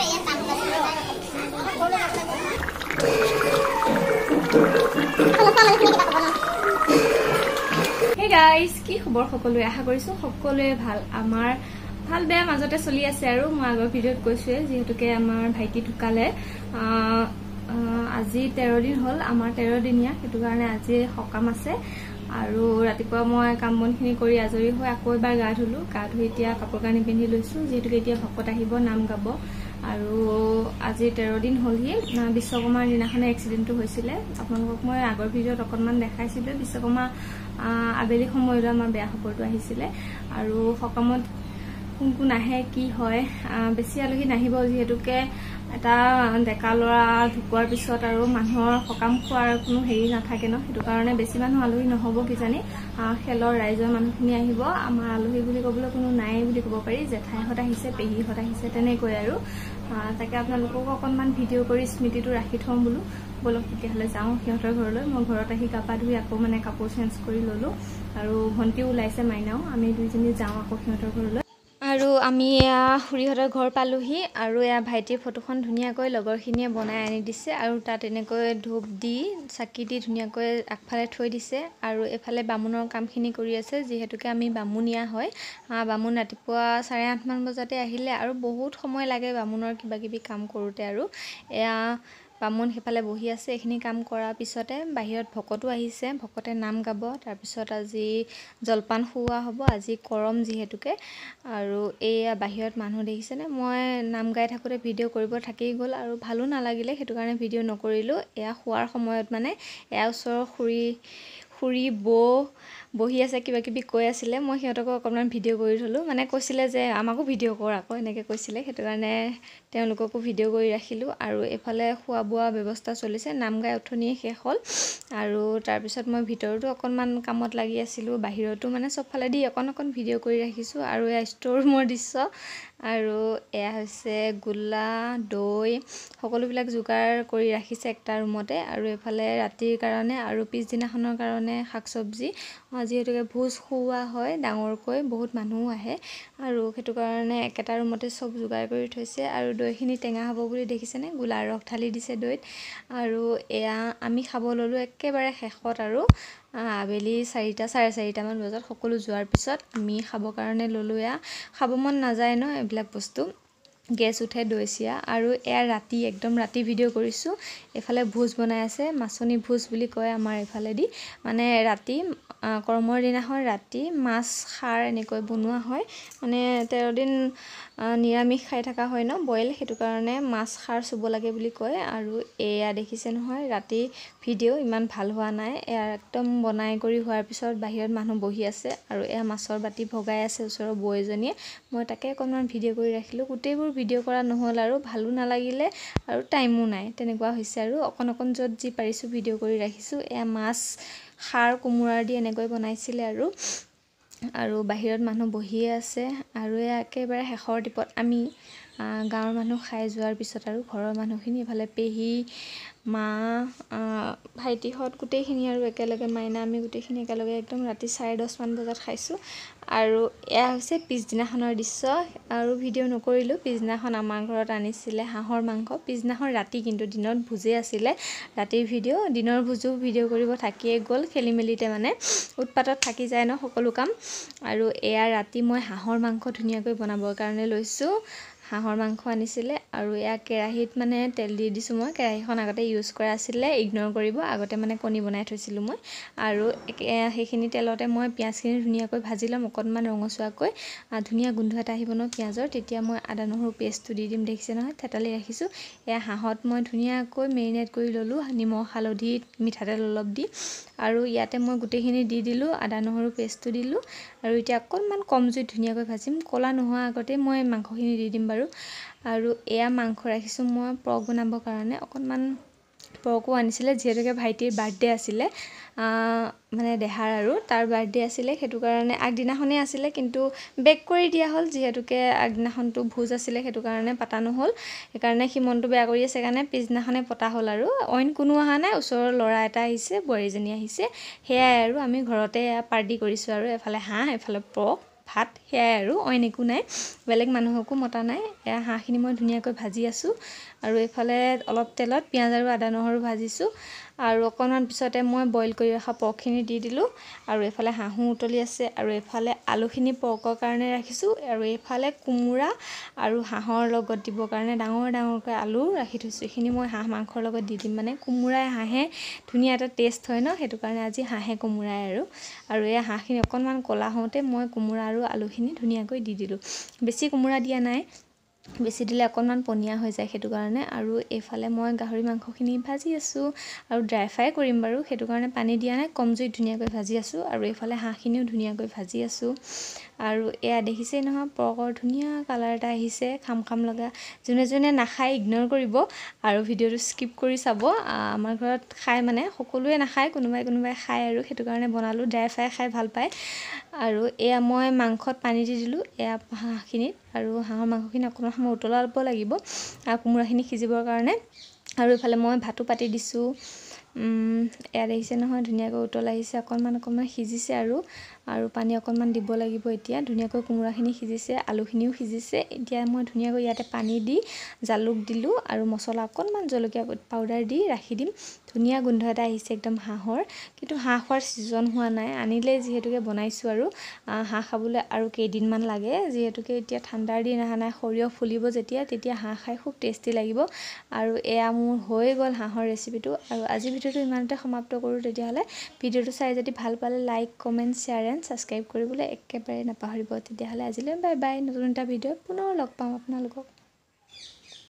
guys কি খবৰ সকলোৱে আশা কৰিছো সকলোৱে ভাল আমাৰ ভাল বেয়া মাজতে চলি আছে আৰু মই আগৰ ভিডিঅ'ত কৈছোৱে যিহেতুকে আমাৰ ভাইটি ঢুকালে আজি তেৰ দিন হ'ল আমাৰ তেৰ দিনীয়া সেইটো কাৰণে আজি সকাম আছে আৰু ৰাতিপুৱা মই কাম বনখিনি কৰি আজৰি হৈ আকৌ এবাৰ গা ধুলোঁ গা ধুই এতিয়া কাপোৰ কানি পিন্ধি লৈছোঁ যিহেতুকে এতিয়া ভকত আহিব নাম গাব আৰু আজি তেৰ দিন হ'লহি বিশ্বকৰ্মাৰ দিনাখনে এক্সিডেণ্টটো হৈছিলে আপোনালোকক মই আগৰ ভিডিঅ'ত অকণমান দেখাইছিলোঁ বিশ্বকৰ্মা আবেলি সময়তো আমাৰ বেয়া খবৰটো আহিছিলে আৰু সকামত কোন কোন আহে কি হয় বেছি আলহী নাহিব যিহেতুকে এটা ডেকা ল'ৰা ঢুকোৱাৰ পিছত আৰু মানুহৰ সকাম খোৱাৰ কোনো হেৰি নাথাকে ন সেইটো কাৰণে বেছি মানুহ আলহী নহ'ব কিজানি খেলৰ ৰাইজৰ মানুহখিনি আহিব আমাৰ আলহী বুলি ক'বলৈ কোনো নাই বুলি ক'ব পাৰি জেঠাইহঁত আহিছে পেহীহঁত আহিছে তেনেকৈ আৰু তাকে আপোনালোকক অকণমান ভিডিঅ' কৰি স্মৃতিটো ৰাখি থ'ম বোলো ব'লক তেতিয়াহ'লে যাওঁ সিহঁতৰ ঘৰলৈ মই ঘৰত আহি গা পা ধুই আকৌ মানে কাপোৰ চেঞ্জ কৰি ল'লোঁ আৰু ভণ্টিও ওলাইছে মাইনাও আমি দুইজনী যাওঁ আকৌ সিহঁতৰ ঘৰলৈ আৰু আমি এয়া খুৰীহঁতৰ ঘৰ পালোঁহি আৰু এয়া ভাইটিৰ ফটোখন ধুনীয়াকৈ লগৰখিনিয়ে বনাই আনি দিছে আৰু তাত এনেকৈ ধূপ দি চাকি দি ধুনীয়াকৈ আগফালে থৈ দিছে আৰু এফালে বামুণৰ কামখিনি কৰি আছে যিহেতুকে আমি বামুণীয়া হয় বামুণ ৰাতিপুৱা চাৰে আঠমান বজাতে আহিলে আৰু বহুত সময় লাগে বামুণৰ কিবাকিবি কাম কৰোঁতে আৰু এয়া বামুণ সেইফালে বহি আছে এইখিনি কাম কৰাৰ পিছতে বাহিৰত ভকতো আহিছে ভকতে নাম গাব তাৰপিছত আজি জলপান খুওৱা হ'ব আজি কৰম যিহেতুকে আৰু এইয়া বাহিৰত মানুহ দেখিছেনে মই নাম গাই থাকোঁতে ভিডিঅ' কৰিব থাকি গ'ল আৰু ভালো নালাগিলে সেইটো কাৰণে ভিডিঅ' নকৰিলোঁ এয়া শোৱাৰ সময়ত মানে এয়া ওচৰৰ খুৰী খুৰী বৌ বহি আছে কিবা কিবি কৈ আছিলে মই সিহঁতকো অকণমান ভিডিঅ' কৰি থ'লোঁ মানে কৈছিলে যে আমাকো ভিডিঅ' কৰ আকৌ এনেকৈ কৈছিলে সেইটো কাৰণে তেওঁলোককো ভিডিঅ' কৰি ৰাখিলোঁ আৰু এইফালে খোৱা বোৱা ব্যৱস্থা চলিছে নাম গাই অথনিয়ে শেষ হ'ল আৰু তাৰপিছত মই ভিতৰতো অকণমান কামত লাগি আছিলোঁ বাহিৰতো মানে চবফালেদি অকণ অকণ ভিডিঅ' কৰি ৰাখিছোঁ আৰু এয়া ষ্ট'ৰ ৰুমৰ দৃশ্য আৰু এয়া হৈছে গোলা দৈ সকলোবিলাক যোগাৰ কৰি ৰাখিছে একটা ৰুমতে আৰু এইফালে ৰাতিৰ কাৰণে আৰু পিছদিনাখনৰ কাৰণে শাক চব্জি যিহেতুকে ভোজ খুওৱা হয় ডাঙৰকৈ বহুত মানুহো আহে আৰু সেইটো কাৰণে একেটা ৰুমতে চব যোগাৰ কৰি থৈছে আৰু দৈখিনি টেঙা হ'ব বুলি দেখিছেনে গোলা ৰস ঢালি দিছে দৈত আৰু এয়া আমি খাব ল'লোঁ একেবাৰে শেষত আৰু আবেলি চাৰিটা চাৰে চাৰিটামান বজাত সকলো যোৱাৰ পিছত আমি খাবৰ কাৰণে ল'লোঁ এয়া খাব মন নাযায় ন এইবিলাক বস্তু গেছ উঠে দৈচিয়া আৰু এয়া ৰাতি একদম ৰাতি ভিডিঅ' কৰিছোঁ এফালে ভোজ বনাই আছে মাছনী ভোজ বুলি কয় আমাৰ এফালেদি মানে ৰাতি কৰ্মৰ দিনা হয় ৰাতি মাছ খাৰ এনেকৈ বনোৱা হয় মানে তেৰ দিন নিৰামিষ খাই থকা হয় ন বইল সেইটো কাৰণে মাছ খাৰ চুব লাগে বুলি কয় আৰু এয়া দেখিছে নহয় ৰাতি ভিডিঅ' ইমান ভাল হোৱা নাই এয়া একদম বনাই কৰি হোৱাৰ পিছত বাহিৰত মানুহ বহি আছে আৰু এয়া মাছৰ বাতি ভগাই আছে ওচৰৰ বৌ এজনীয়ে মই তাকে অকণমান ভিডিঅ' কৰি ৰাখিলোঁ গোটেইবোৰ ভিডিঅ' কৰা নহ'ল আৰু ভালো নালাগিলে আৰু টাইমো নাই তেনেকুৱা হৈছে আৰু অকণ অকণ য'ত যি পাৰিছোঁ ভিডিঅ' কৰি ৰাখিছোঁ এয়া মাছ সাৰ কোমোৰাৰ দি এনেকৈ বনাইছিলে আৰু আৰু বাহিৰত মানুহ বহিয়ে আছে আৰু একেবাৰে শেষৰ দ্বীপত আমি গাঁৱৰ মানুহ খাই যোৱাৰ পিছত আৰু ঘৰৰ মানুহখিনি ইফালে পেহী মা ভাইটিহঁত গোটেইখিনি আৰু একেলগে মাইনা আমি গোটেইখিনি একেলগে একদম ৰাতি চাৰে দহমান বজাত খাইছোঁ আৰু এয়া হৈছে পিছদিনাখনৰ দৃশ্য আৰু ভিডিঅ' নকৰিলোঁ পিছদিনাখন আমাৰ ঘৰত আনিছিলে হাঁহৰ মাংস পিছদিনাখন ৰাতি কিন্তু দিনত ভোজেই আছিলে ৰাতিৰ ভিডিঅ' দিনৰ ভোজো ভিডিঅ' কৰিব থাকিয়ে গ'ল খেলি মেলিতে মানে উৎপাতত থাকি যায় ন সকলো কাম আৰু এয়া ৰাতি মই হাঁহৰ মাংস ধুনীয়াকৈ বনাবৰ কাৰণে লৈছোঁ হাঁহৰ মাংস আনিছিলে আৰু এয়া কেৰাহীত মানে তেল দি দিছোঁ মই কেৰাহীখন আগতে ইউজ কৰা আছিলে ইগন'ৰ কৰিব আগতে মানে কণী বনাই থৈছিলোঁ মই আৰু সেইখিনি তেলতে মই পিঁয়াজখিনি ধুনীয়াকৈ ভাজি ল'ম অকণমান ৰঙচুৱাকৈ ধুনীয়া গোন্ধ এটা আহিব ন পিঁয়াজৰ তেতিয়া মই আদা নহৰু পেষ্টটো দি দিম দেখিছে নহয় থেতালি ৰাখিছোঁ এয়া হাঁহত মই ধুনীয়াকৈ মেৰিনেট কৰি ল'লোঁ নিমখ হালধি মিঠাতেল অলপ দি আৰু ইয়াতে মই গোটেইখিনি দি দিলোঁ আদা নহৰু পেষ্টটো দিলোঁ আৰু এতিয়া অকণমান কম জুইত ধুনীয়াকৈ ভাজিম ক'লা নোহোৱা আগতেই মই মাংসখিনি দি দিম বাৰু আৰু আৰু এয়া মাংস ৰাখিছোঁ মই পৰ্ক বনাবৰ কাৰণে অকণমান পৰ্কো আনিছিলে যিহেতুকে ভাইটিৰ বাৰ্থডে আছিলে মানে দেহাৰ আৰু তাৰ বাৰ্থডে আছিলে সেইটো কাৰণে আগদিনাখনেই আছিলে কিন্তু বেক কৰি দিয়া হ'ল যিহেতুকে আগদিনাখনতো ভোজ আছিলে সেইটো কাৰণে পতা নহ'ল সেইকাৰণে সি মনটো বেয়া কৰি আছে কাৰণে পিছদিনাখনেই পতা হ'ল আৰু অইন কোনো অহা নাই ওচৰৰ ল'ৰা এটা আহিছে বোৱাৰীজনী আহিছে সেয়াই আৰু আমি ঘৰতে পাৰ্টি কৰিছোঁ আৰু এফালে হাঁহ এফালে পৰ্ক ভাত সেয়াই আৰু অইন একো নাই বেলেগ মানুহকো মতা নাই এয়া হাঁহখিনি মই ধুনীয়াকৈ ভাজি আছোঁ আৰু এইফালে অলপ তেলত পিঁয়াজ আৰু আদা নহৰু ভাজিছোঁ আৰু অকণমান পিছতে মই বইল কৰি ৰখা পৰ্কখিনি দি দিলোঁ আৰু এইফালে হাঁহো উতলি আছে আৰু এইফালে আলুখিনি পৰ্কৰ কাৰণে ৰাখিছোঁ আৰু এইফালে কোমোৰা আৰু হাঁহৰ লগত দিবৰ কাৰণে ডাঙৰ ডাঙৰকৈ আলু ৰাখি থৈছোঁ এইখিনি মই হাঁহ মাংসৰ লগত দি দিম মানে কোমোৰাই হাঁহে ধুনীয়া এটা টেষ্ট হয় ন সেইটো কাৰণে আজি হাঁহে কোমোৰাই আৰু আৰু এই হাঁহখিনি অকণমান ক'লা হওঁতে মই কোমোৰা আৰু আৰু আলুখিনি ধুনীয়াকৈ দি দিলোঁ বেছি কোমোৰা দিয়া নাই বেছি দিলে অকণমান পনীয়া হৈ যায় সেইটো কাৰণে আৰু এইফালে মই গাহৰি মাংসখিনি ভাজি আছোঁ আৰু ড্ৰাই ফ্ৰাই কৰিম বাৰু সেইটো কাৰণে পানী দিয়া নাই কম জুইত ধুনীয়াকৈ ভাজি আছোঁ আৰু এইফালে হাঁহখিনিও ধুনীয়াকৈ ভাজি আছোঁ আৰু এয়া দেখিছেই নহয় পৰ্কৰ ধুনীয়া কালাৰ এটা আহিছে খাম খাম লগা যোনে যোনে নাখায় ইগন'ৰ কৰিব আৰু ভিডিঅ'টো স্কিপ কৰি চাব আমাৰ ঘৰত খায় মানে সকলোৱে নাখায় কোনোবাই কোনোবাই খায় আৰু সেইটো কাৰণে বনালোঁ ড্ৰাই ফ্ৰাই খাই ভাল পায় আৰু এয়া মই মাংসত পানী দি দিলোঁ এয়া হাঁহখিনিত আৰু হাঁহৰ মাংসখিনি অকণমান সময় উতলাব লাগিব আৰু কোমোৰাখিনি সিজিবৰ কাৰণে আৰু এইফালে মই ভাতো পাতি দিছোঁ এয়াত আহিছে নহয় ধুনীয়াকৈ উতল আহিছে অকণমান অকণমান সিজিছে আৰু আৰু পানী অকণমান দিব লাগিব এতিয়া ধুনীয়াকৈ কোমোৰাখিনি সিজিছে আলুখিনিও সিজিছে এতিয়া মই ধুনীয়াকৈ ইয়াতে পানী দি জালুক দিলোঁ আৰু মছলা অকণমান জলকীয়া পাউদাৰ দি ৰাখি দিম ধুনীয়া গোন্ধ এটা আহিছে একদম হাঁহৰ কিন্তু হাঁহ খোৱাৰ ছিজন হোৱা নাই আনিলে যিহেতুকে বনাইছোঁ আৰু হাঁহ খাবলৈ আৰু কেইদিনমান লাগে যিহেতুকে এতিয়া ঠাণ্ডাৰ দিন অহা নাই সৰিয়হ ফুলিব যেতিয়া তেতিয়া হাঁহ খাই খুব টেষ্টি লাগিব আৰু এয়া মোৰ হৈ গ'ল হাঁহৰ ৰেচিপিটো আৰু আজি ভিডিঅ'টো ইমানতে সমাপ্ত কৰোঁ তেতিয়াহ'লে ভিডিঅ'টো চাই যদি ভাল পালে like comment share and subscribe কৰিবলৈ একেবাৰে নাপাহৰিব তেতিয়াহ'লে আজিলৈ বাই বাই নতুন এটা ভিডিঅ' পুনৰ লগ পাম আপোনালোকক